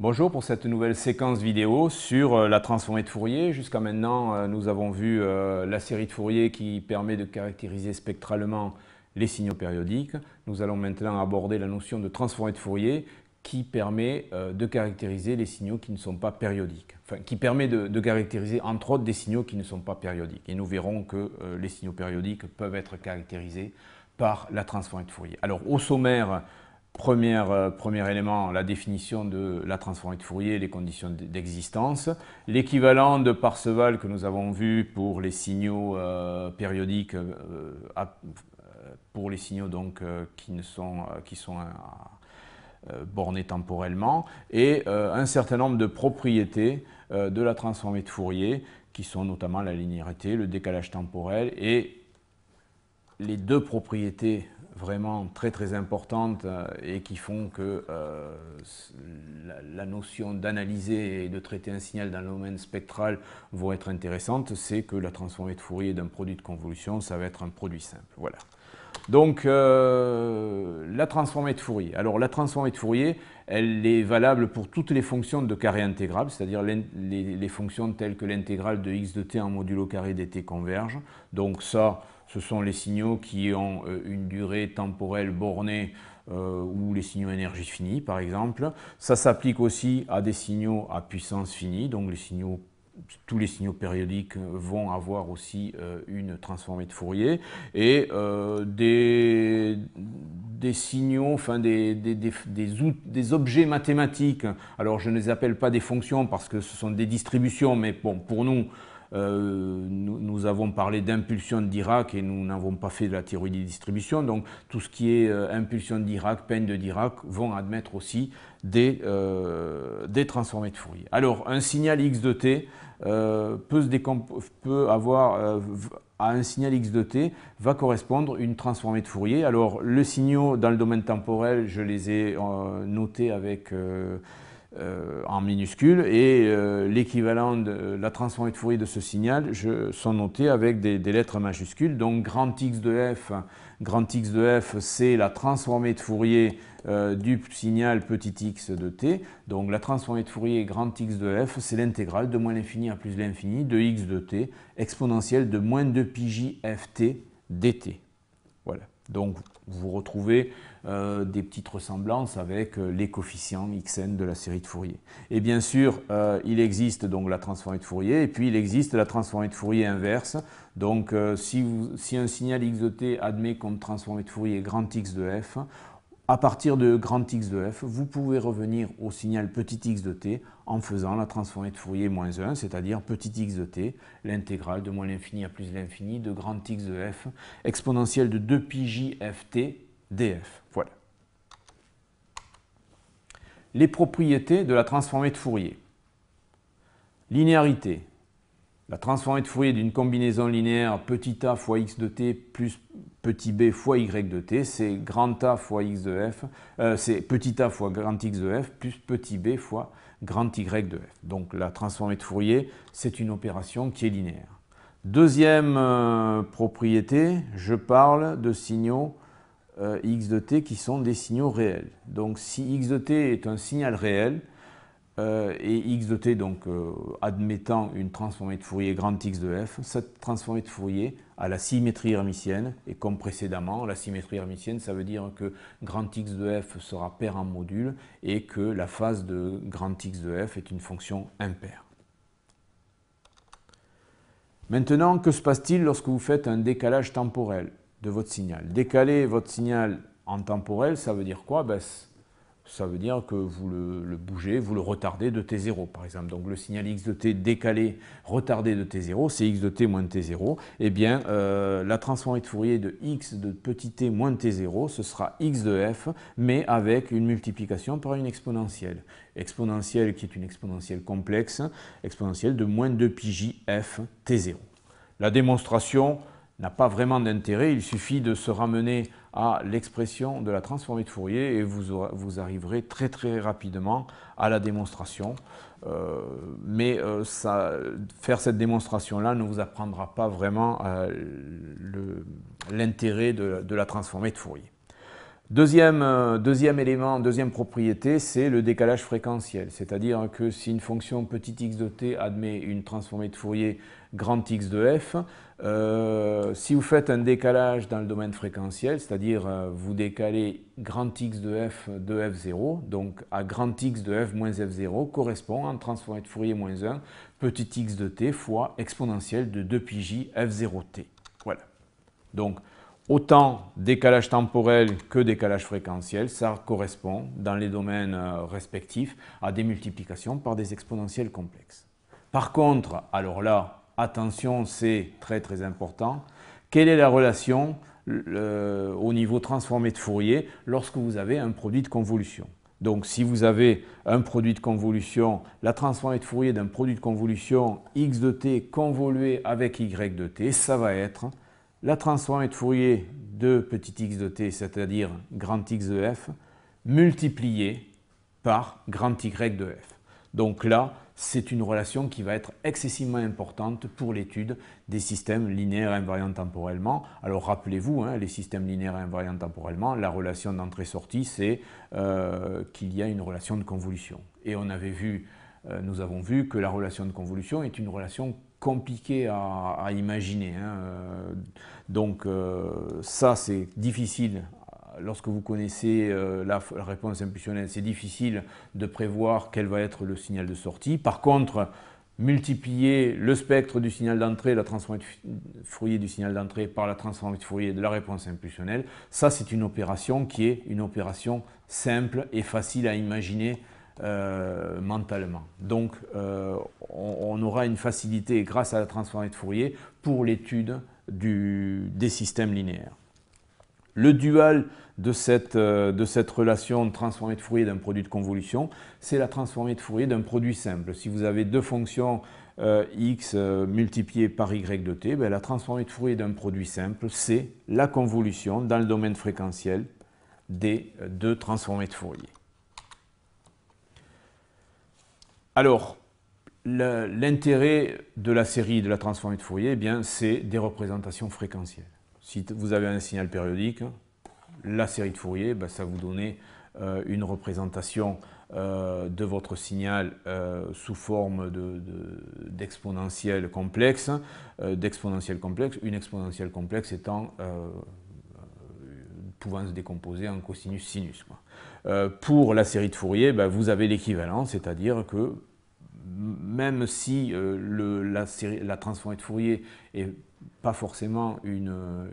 Bonjour pour cette nouvelle séquence vidéo sur euh, la transformée de Fourier. Jusqu'à maintenant, euh, nous avons vu euh, la série de Fourier qui permet de caractériser spectralement les signaux périodiques. Nous allons maintenant aborder la notion de transformée de Fourier qui permet de caractériser les signaux qui ne sont pas périodiques. Enfin, qui permet de, caractériser entre autres des signaux qui ne sont pas périodiques. Et nous verrons que les signaux périodiques peuvent être caractérisés par la transformée de Fourier. Alors au sommaire euh, premier, élément, la définition de la transformée de Fourier, les conditions d'existence. L'équivalent de Parseval que nous avons vu pour les signaux euh, périodiques, euh, pour les signaux donc, qui, ne sont, qui sont bornés temporellement, et un certain nombre de propriétés de la transformée de Fourier, qui sont notamment la linéarité, le décalage temporel et les deux propriétés vraiment très très importantes euh, et qui font que euh, la, notion d'analyser et de traiter un signal dans le domaine spectral vont être intéressantes, c'est que la transformée de Fourier d'un produit de convolution, ça va être un produit simple. Voilà. Donc, euh, la transformée de Fourier. Alors, la transformée de Fourier, elle est valable pour toutes les fonctions de carré intégrable, c'est-à-dire les, les, fonctions telles que l'intégrale de x de t en modulo carré dt converge. Donc ça, ce sont les signaux qui ont euh, une durée temporelle bornée euh, ou les signaux énergie finie par exemple. Ça s'applique aussi à des signaux à puissance finie, donc tous les signaux périodiques euh, vont avoir aussi une transformée de Fourier et des, signaux, enfin des, objets mathématiques. Alors je ne les appelle pas des fonctions parce que ce sont des distributions, mais bon, pour nous, euh, nous, avons parlé d'impulsion d'Irak et nous n'avons pas fait de la théorie des distributions. Donc tout ce qui est impulsion euh, impulsion d'Irak, peine de Dirac, vont admettre aussi des, euh, des transformés de Fourier. Alors un signal X de T peut, se avoir à un signal x de t va correspondre une transformée de Fourier. Alors le signaux dans le domaine temporel, je les ai notés avec euh, en minuscule et euh, l'équivalent de la transformée de Fourier de ce signal je, sont notés avec des, lettres majuscules. Donc grand X de F, grand X de F c'est la transformée de Fourier euh, du signal petit x de t. Donc la transformée de Fourier grand X de F c'est l'intégrale de moins l'infini à plus l'infini de X de t exponentielle de moins 2 pi j ft dt. Voilà. Donc vous retrouvez euh, des petites ressemblances avec euh, les coefficients xn de la série de Fourier. Et bien sûr, euh, il existe donc la transformée de Fourier, et puis il existe la transformée de Fourier inverse. Donc si, si, un signal x de t admet comme transformée de Fourier grand x de f, à partir de grand x de f, vous pouvez revenir au signal petit x de t en faisant la transformée de Fourier moins 1, c'est-à-dire petit x de t, l'intégrale de moins l'infini à plus l'infini de grand x de f, exponentielle de 2 ft df. Voilà. Les propriétés de la transformée de Fourier. Linéarité. La transformée de Fourier d'une combinaison linéaire petit a fois x de t plus petit b fois y de t, c'est grand a fois x de f, euh, c'est petit a fois grand x de f plus petit b fois grand y de f. Donc la transformée de Fourier, c'est une opération qui est linéaire. Deuxième euh, propriété, je parle de signaux euh, x de t qui sont des signaux réels. Donc si x de t est un signal réel, euh, et x de t, donc euh, admettant une transformée de Fourier grand x de f, cette transformée de Fourier a la symétrie hermitienne, et comme précédemment, la symétrie hermitienne, ça veut dire que grand x de f sera pair en module, et que la phase de grand x de f est une fonction impaire. Maintenant, que se passe-t-il lorsque vous faites un décalage temporel de votre signal Décaler votre signal en temporel, ça veut dire quoi ben, ça veut dire que vous le, bougez, vous le retardez de t0 par exemple. Donc le signal x de t décalé, retardé de t0, c'est x de t moins t0. Eh bien, euh, la transformée de Fourier de x de petit t moins t0, ce sera x de f, mais avec une multiplication par une exponentielle. Exponentielle qui est une exponentielle complexe, exponentielle de moins 2 pi t0. La démonstration n'a pas vraiment d'intérêt. Il suffit de se ramener à l'expression de la transformée de Fourier et vous, vous arriverez très très rapidement à la démonstration. Euh, mais euh, faire cette démonstration-là ne vous apprendra pas vraiment euh, l'intérêt de, de la transformée de Fourier. Deuxième, euh, deuxième élément, deuxième propriété, c'est le décalage fréquentiel. C'est-à-dire que si une fonction petit x de t admet une transformée de Fourier grand x de f, euh, si vous faites un décalage dans le domaine fréquentiel, c'est-à-dire euh, vous décalez grand x de f de f0, donc à grand x de f moins f0 correspond en transformée de Fourier moins 1 petit x de t fois exponentielle de 2 pi j f0t. Voilà. Donc Autant décalage temporel que décalage fréquentiel, ça correspond dans les domaines euh, respectifs à des multiplications par des exponentielles complexes. Par contre, alors là, attention, c'est très très important, quelle est la relation euh, au niveau transformé de Fourier lorsque vous avez un produit de convolution donc si vous avez un produit de convolution, la transformée de Fourier d'un produit de convolution x de t convolué avec y de t, ça va être la transformée de Fourier de petit x de t, c'est-à-dire grand x de f, multiplié par grand y de f. Donc là, c'est une relation qui va être excessivement importante pour l'étude des systèmes linéaires invariants temporellement. Alors rappelez-vous, hein, les systèmes linéaires invariants temporellement, la relation d'entrée-sortie, c'est euh, qu'il y a une relation de convolution. Et on avait vu euh, nous avons vu que la relation de convolution est une relation compliquée à, imaginer. Hein. Euh, donc euh, ça, c'est difficile lorsque vous connaissez la, réponse impulsionnelle, c'est difficile de prévoir quel va être le signal de sortie. Par contre, multiplier le spectre du signal d'entrée, la transformée de Fourier du signal d'entrée par la transformée de Fourier de la réponse impulsionnelle, ça c'est une opération qui est une opération simple et facile à imaginer euh, mentalement. Donc, euh, on, aura une facilité, grâce à la transformée de Fourier, pour l'étude des systèmes linéaires. Le dual de cette, euh, relation de transformée de Fourier d'un produit de convolution, c'est la transformée de Fourier d'un produit simple. Si vous avez deux fonctions x multipliées par y de t, ben, la transformée de Fourier d'un produit simple, c'est la convolution dans le domaine fréquentiel des deux transformées de Fourier. Alors, l'intérêt de la série de la transformée de Fourier, eh c'est des représentations fréquentielles. Si vous avez un signal périodique, la série de Fourier, bah, ça vous donne euh, une représentation euh, de votre signal euh, sous forme d'exponentielle complexe, d'exponentielle complexe, une exponentielle complexe étant pouvant se décomposer en cosinus sinus. Euh, pour la série de Fourier, bah, vous avez l'équivalent, c'est-à-dire que même si euh, la, transformée de Fourier n'est pas forcément euh,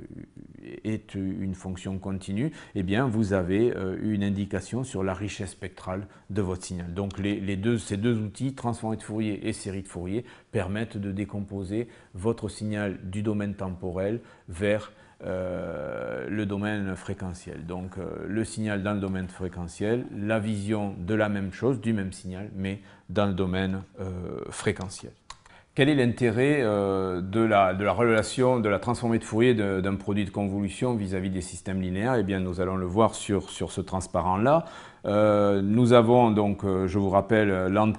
une, fonction continue, eh bien vous avez une indication sur la richesse spectrale de votre signal. Donc ces deux outils, transformée de Fourier et série de Fourier, permettent de décomposer votre signal du domaine temporel vers euh, le domaine fréquentiel. Donc euh, le signal dans le domaine fréquentiel, la vision de la même chose, du même signal, mais dans le domaine euh, fréquentiel. Quel est l'intérêt de la, relation, de la transformée de Fourier d'un produit de convolution vis-à-vis des systèmes linéaires Eh bien, nous allons le voir sur, sur ce transparent-là. Euh, nous avons donc, euh, je vous rappelle,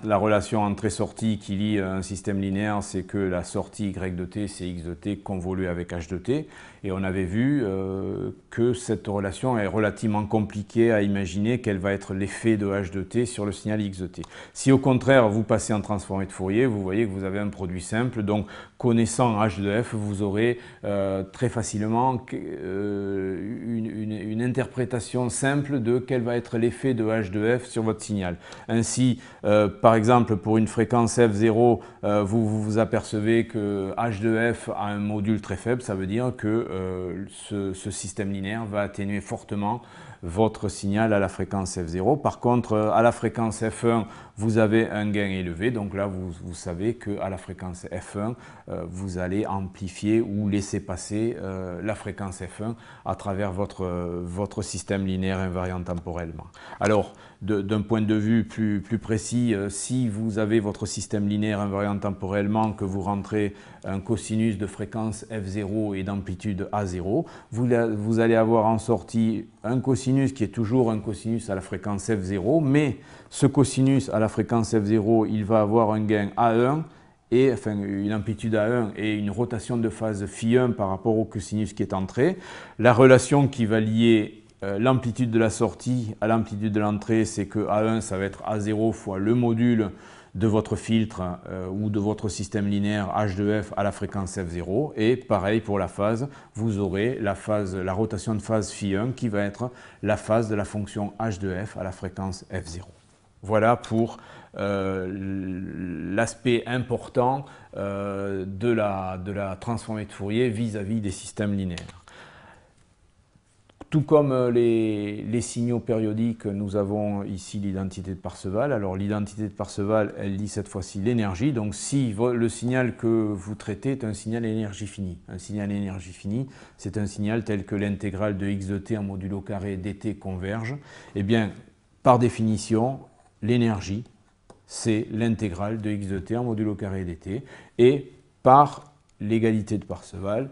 la relation entrée-sortie qui lie euh, un système linéaire, c'est que la sortie y de t, c'est x de t convolué avec h de t. Et on avait vu que cette relation est relativement compliquée à imaginer quel va être l'effet de h de t sur le signal x de t. Si au contraire vous passez en transformé de Fourier, vous voyez que vous avez un produit simple. Donc connaissant h de f, vous aurez très facilement une, interprétation simple de quel va être l'effet de H2F sur votre signal. Ainsi, euh, par exemple, pour une fréquence F0, euh, vous, vous, apercevez que H2F a un module très faible, ça veut dire que euh, ce, système linéaire va atténuer fortement votre signal à la fréquence F0. Par contre, euh, à la fréquence F1, vous avez un gain élevé. Donc là, vous, vous savez qu'à la fréquence F1, euh, vous allez amplifier ou laisser passer euh, la fréquence F1 à travers votre, votre système linéaire invariant temporellement. Alors, d'un point de vue plus, précis, euh, si vous avez votre système linéaire invariant temporellement, que vous rentrez un cosinus de fréquence f0 et d'amplitude a0, vous, allez avoir en sortie un cosinus qui est toujours un cosinus à la fréquence f0, mais ce cosinus à la fréquence f0, il va avoir un gain a1, et enfin une amplitude A1 et une rotation de phase phi1 par rapport au cosinus qui est entré. La relation qui va lier euh, l'amplitude de la sortie à l'amplitude de l'entrée, c'est que A1, ça va être A0 fois le module de votre filtre euh, ou de votre système linéaire H2F à la fréquence F0. Et pareil pour la phase, vous aurez la, phase, la rotation de phase Φ1 qui va être la phase de la fonction H2F à la fréquence F0. Voilà pour euh, l'aspect important de la, de la transformée de Fourier vis à -vis des systèmes linéaires. Tout comme euh, les, signaux périodiques, nous avons ici l'identité de Parseval. Alors l'identité de Parseval, elle dit cette fois-ci l'énergie. Donc si le signal que vous traitez est un signal énergie finie, un signal énergie finie, c'est un signal tel que l'intégrale de x de t en modulo carré dt converge, eh bien par définition, l'énergie, c'est l'intégrale de x de t en modulo carré dt. Et par l'égalité de Parseval,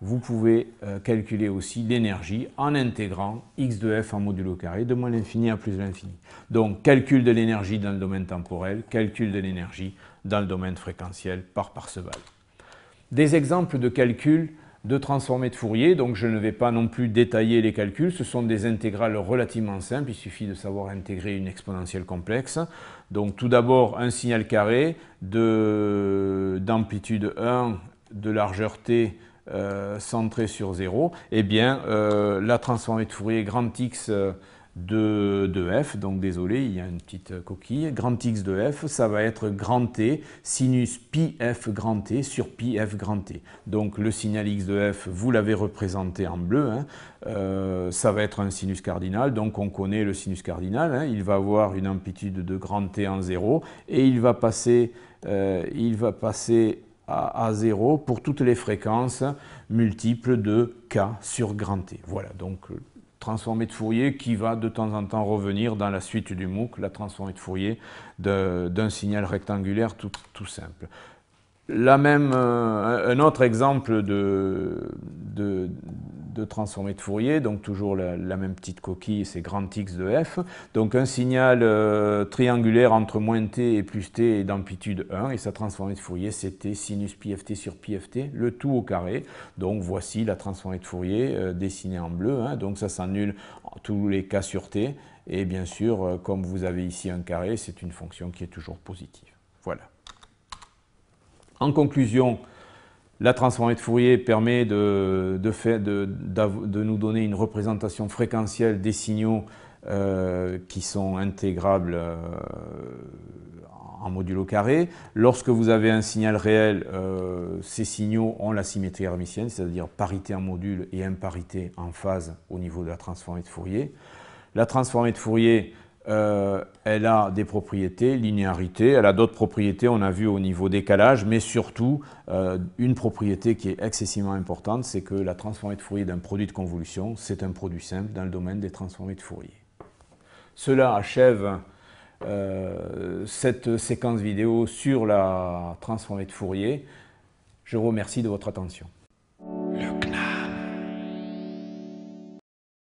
vous pouvez euh, calculer aussi l'énergie en intégrant x de f en modulo carré de moins l'infini à plus l'infini. Donc calcul de l'énergie dans le domaine temporel, calcul de l'énergie dans le domaine fréquentiel par Parseval. Des exemples de calculs de transformés de Fourier, donc je ne vais pas non plus détailler les calculs, ce sont des intégrales relativement simples, il suffit de savoir intégrer une exponentielle complexe. Donc tout d'abord un signal carré d'amplitude 1 de largeur t euh, centré sur 0, eh bien, euh, la transformée de Fourier grand X euh, de, f, donc désolé, il y a une petite coquille, grand x de f, ça va être grand t sinus pi f grand t sur pi f grand t. Donc le signal x de f, vous l'avez représenté en bleu, hein. ça va être un sinus cardinal, donc on connaît le sinus cardinal, hein. il va avoir une amplitude de grand t en 0, et il va passer, il va passer à, 0 pour toutes les fréquences multiples de k sur grand T. Voilà, donc euh, transformée de Fourier qui va de temps en temps revenir dans la suite du MOOC, la transformée de Fourier d'un signal rectangulaire tout simple. La même, euh, un autre exemple de, de, de de Fourier, donc toujours la, même petite coquille, c'est grand X de f. Donc un signal euh, triangulaire entre moins t et plus t est d'amplitude 1, et sa transformée de Fourier, c'était sinus pi sur pi le tout au carré. Donc voici la transformée de Fourier euh, dessinée en bleu, hein. donc ça s'annule en tous les cas sur t, et bien sûr, comme vous avez ici un carré, c'est une fonction qui est toujours positive. Voilà. En conclusion, la transformée de Fourier permet de, nous donner une représentation fréquentielle des signaux euh, qui sont intégrables en euh, en modulo carré. Lorsque vous avez un signal réel, euh, ces signaux ont la symétrie hermitienne, c'est-à-dire parité en module et imparité en phase au niveau de la transformée de Fourier. La transformée de Fourier euh, elle a des propriétés, linéarité, elle a d'autres propriétés, on a vu au niveau décalage, mais surtout euh, une propriété qui est excessivement importante, c'est que la transformée de Fourier d'un produit de convolution, c'est un produit simple dans le domaine des transformées de Fourier. Cela achève euh, cette séquence vidéo sur la transformée de Fourier. Je vous remercie de votre attention.